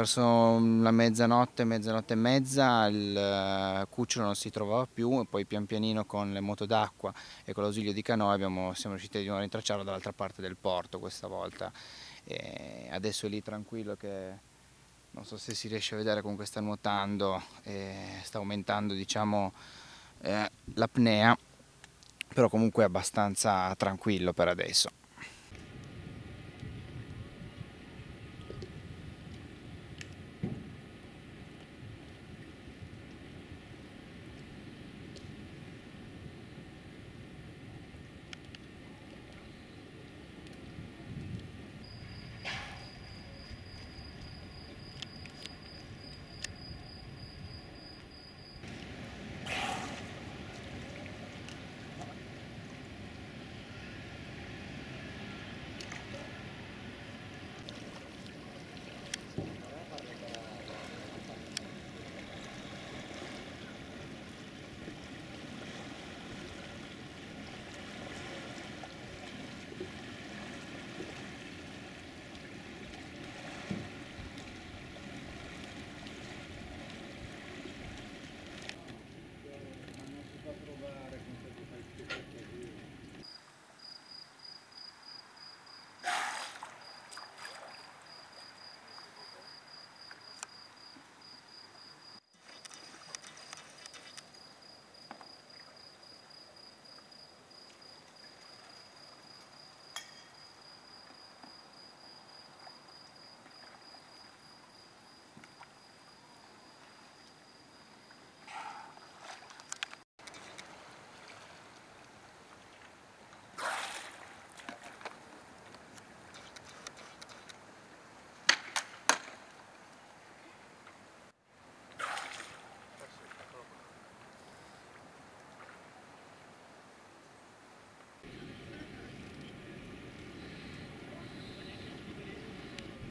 Verso mm, la mezzanotte, mezzanotte e mezza il eh, cucciolo non si trovava più e poi pian pianino con le moto d'acqua e con l'ausilio di canoe abbiamo, siamo riusciti a rintracciarlo dall'altra parte del porto questa volta. E adesso è lì tranquillo che non so se si riesce a vedere comunque sta nuotando e sta aumentando diciamo, eh, l'apnea però comunque è abbastanza tranquillo per adesso.